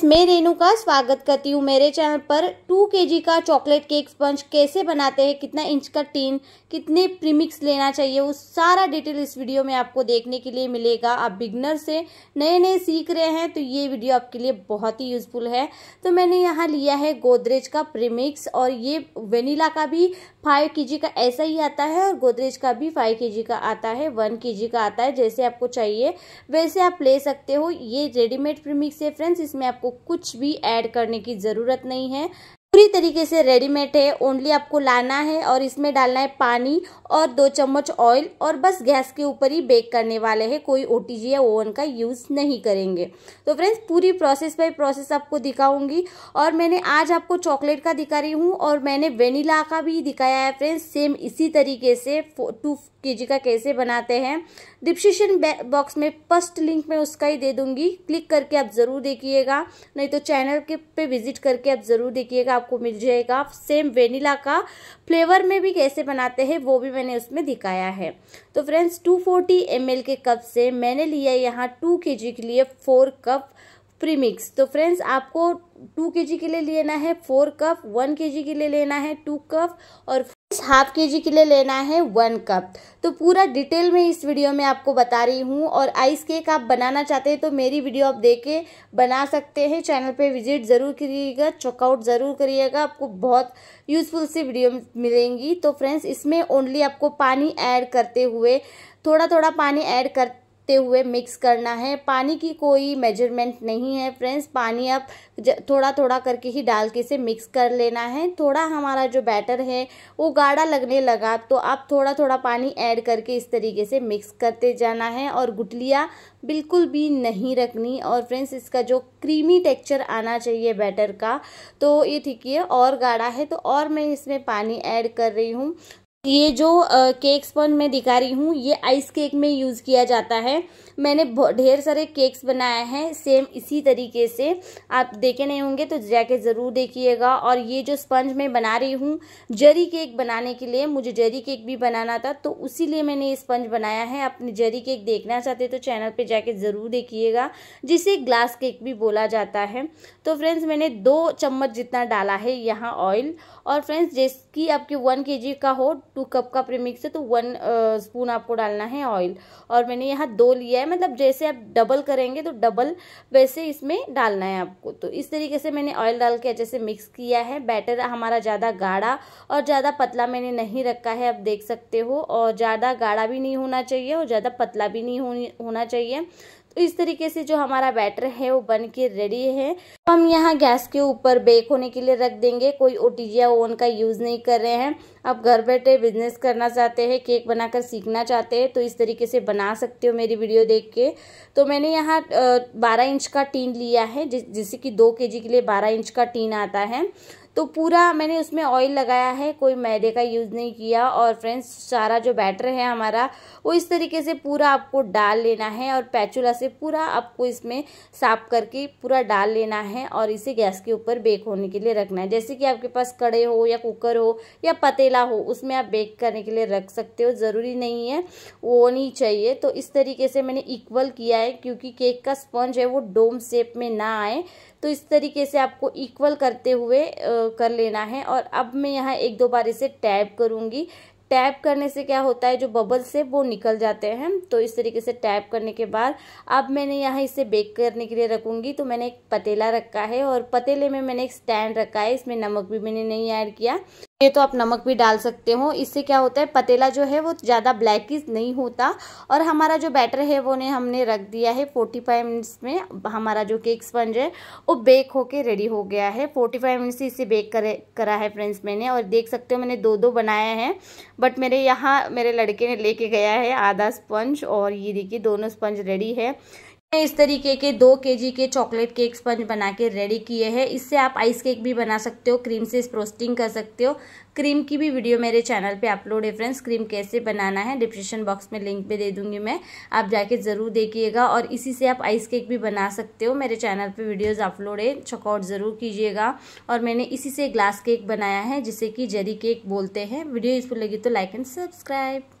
friends मैं रेनू का स्वागत करती हूँ मेरे चैनल पर टू के का चॉकलेट केक स्पंज कैसे बनाते हैं कितना इंच का टीन कितने प्रीमिक्स लेना चाहिए वो सारा डिटेल इस वीडियो में आपको देखने के लिए मिलेगा आप बिगनर से नए नए सीख रहे हैं तो ये वीडियो आपके लिए बहुत ही यूजफुल है तो मैंने यहाँ लिया है गोदरेज का प्रीमिक्स और ये वेनिला का भी फाइव के का ऐसा ही आता है और गोदरेज का भी फाइव के का आता है वन के का आता है जैसे आपको चाहिए वैसे आप ले सकते हो ये रेडीमेड प्रीमिक्स है फ्रेंड्स इसमें आपको कुछ भी ऐड करने की ज़रूरत नहीं है पूरी तरीके से रेडीमेड है ओनली आपको लाना है और इसमें डालना है पानी और दो चम्मच ऑयल और बस गैस के ऊपर ही बेक करने वाले हैं कोई ओ या ओवन का यूज़ नहीं करेंगे तो फ्रेंड्स पूरी प्रोसेस बाई प्रोसेस आपको दिखाऊंगी और मैंने आज आपको चॉकलेट का दिखा रही हूँ और मैंने वेनिला का भी दिखाया है फ्रेंड्स सेम इसी तरीके से टू के का कैसे बनाते हैं डिस्क्रिप्शन बॉक्स में फर्स्ट लिंक में उसका ही दे दूंगी क्लिक करके आप ज़रूर देखिएगा नहीं तो चैनल के पे विजिट करके आप ज़रूर देखिएगा आपको आपको मिल जाएगा सेम वेनिला का फ्लेवर में भी कैसे बनाते हैं वो भी मैंने उसमें दिखाया है तो फ्रेंड्स 240 फोर्टी के कप से मैंने लिया यहाँ टू के के लिए फोर कप प्रीमिक्स तो फ्रेंड्स आपको टू के के लिए लेना है फोर कप वन के के लिए लेना है टू कप और हाफ के जी के लिए लेना है वन कप तो पूरा डिटेल में इस वीडियो में आपको बता रही हूँ और आइस केक आप बनाना चाहते हैं तो मेरी वीडियो आप देख के बना सकते हैं चैनल पे विजिट ज़रूर करिएगा चेकआउट ज़रूर करिएगा आपको बहुत यूज़फुल सी वीडियो मिलेंगी तो फ्रेंड्स इसमें ओनली आपको पानी ऐड करते हुए थोड़ा थोड़ा पानी ऐड कर देखते हुए मिक्स करना है पानी की कोई मेजरमेंट नहीं है फ्रेंड्स पानी आप थोड़ा थोड़ा करके ही डाल के इसे मिक्स कर लेना है थोड़ा हमारा जो बैटर है वो गाढ़ा लगने लगा तो आप थोड़ा थोड़ा पानी ऐड करके इस तरीके से मिक्स करते जाना है और गुटलियाँ बिल्कुल भी नहीं रखनी और फ्रेंड्स इसका जो क्रीमी टेक्चर आना चाहिए बैटर का तो ये ठीक है और गाढ़ा है तो और मैं इसमें पानी ऐड कर रही हूँ ये जो केक स्पंज मैं दिखा रही हूँ ये आइस केक में यूज़ किया जाता है मैंने ढेर सारे केक्स बनाए हैं सेम इसी तरीके से आप देखे नहीं होंगे तो जाके ज़रूर देखिएगा और ये जो स्पंज मैं बना रही हूँ जरी केक बनाने के लिए मुझे जरी केक भी बनाना था तो उसी लिए मैंने ये स्पंज बनाया है अपने जरी केक देखना चाहते तो चैनल पर जाके ज़रूर देखिएगा जिसे ग्लास केक भी बोला जाता है तो फ्रेंड्स मैंने दो चम्मच जितना डाला है यहाँ ऑयल और फ्रेंड्स जिसकी आपके वन के का हो टू कप का प्रीमिक्स है तो वन स्पून आपको डालना है ऑयल और मैंने यहाँ दो लिया है मतलब जैसे आप डबल करेंगे तो डबल वैसे इसमें डालना है आपको तो इस तरीके से मैंने ऑयल डाल के अच्छे से मिक्स किया है बैटर हमारा ज़्यादा गाढ़ा और ज़्यादा पतला मैंने नहीं रखा है आप देख सकते हो और ज़्यादा गाढ़ा भी नहीं होना चाहिए और ज़्यादा पतला भी नहीं होना चाहिए तो इस तरीके से जो हमारा बैटर है वो बन के रेडी है तो हम यहाँ गैस के ऊपर बेक होने के लिए रख देंगे कोई ओ या ओवन का यूज़ नहीं कर रहे हैं आप घर बैठे बिजनेस करना चाहते हैं केक बनाकर सीखना चाहते हैं तो इस तरीके से बना सकते हो मेरी वीडियो देख के तो मैंने यहाँ बारह इंच का टीन लिया है जिससे कि दो के के लिए बारह इंच का टीन आता है तो पूरा मैंने उसमें ऑयल लगाया है कोई मैदे का यूज़ नहीं किया और फ्रेंड्स सारा जो बैटर है हमारा वो इस तरीके से पूरा आपको डाल लेना है और पैचुला से पूरा आपको इसमें साफ करके पूरा डाल लेना है और इसे गैस के ऊपर बेक होने के लिए रखना है जैसे कि आपके पास कड़े हो या कुकर हो या पतीला हो उसमें आप बेक करने के लिए रख सकते हो ज़रूरी नहीं है वो नहीं चाहिए तो इस तरीके से मैंने इक्वल किया है क्योंकि केक का स्पंज है वो डोम शेप में ना आए तो इस तरीके से आपको इक्वल करते हुए आ, कर लेना है और अब मैं यहाँ एक दो बार इसे टैप करूँगी टैप करने से क्या होता है जो बबल्स है वो निकल जाते हैं तो इस तरीके से टैप करने के बाद अब मैंने यहाँ इसे बेक करने के लिए रखूँगी तो मैंने एक पतीला रखा है और पतीले में मैंने एक स्टैंड रखा है इसमें नमक भी मैंने नहीं ऐड किया ये तो आप नमक भी डाल सकते हो इससे क्या होता है पतीला जो है वो ज़्यादा ब्लैकिश नहीं होता और हमारा जो बैटर है वो ने हमने रख दिया है फोर्टी फाइव मिनट्स में हमारा जो केक स्पंज है वो बेक होके रेडी हो गया है फोर्टी फाइव मिनट्स इसे बेक करे करा है फ्रेंड्स मैंने और देख सकते हो मैंने दो दो बनाया है बट मेरे यहाँ मेरे लड़के ने लेके गया है आधा स्पंज और ये देखिए दोनों स्पंज रेडी है इस तरीके के दो केजी के चॉकलेट केक स्पंज बना के रेडी किए हैं इससे आप आइस केक भी बना सकते हो क्रीम से स्प्रोस्टिंग कर सकते हो क्रीम की भी वीडियो मेरे चैनल पे अपलोड है फ्रेंड्स क्रीम कैसे बनाना है डिस्क्रिप्शन बॉक्स में लिंक पे दे दूंगी मैं आप जाके ज़रूर देखिएगा और इसी से आप आइस केक भी बना सकते हो मेरे चैनल पे वीडियोस अपलोड है चेकआउट ज़रूर कीजिएगा और मैंने इसी से ग्लास केक बनाया है जिसे कि जरी केक बोलते हैं वीडियो इसको लगी तो लाइक एंड सब्सक्राइब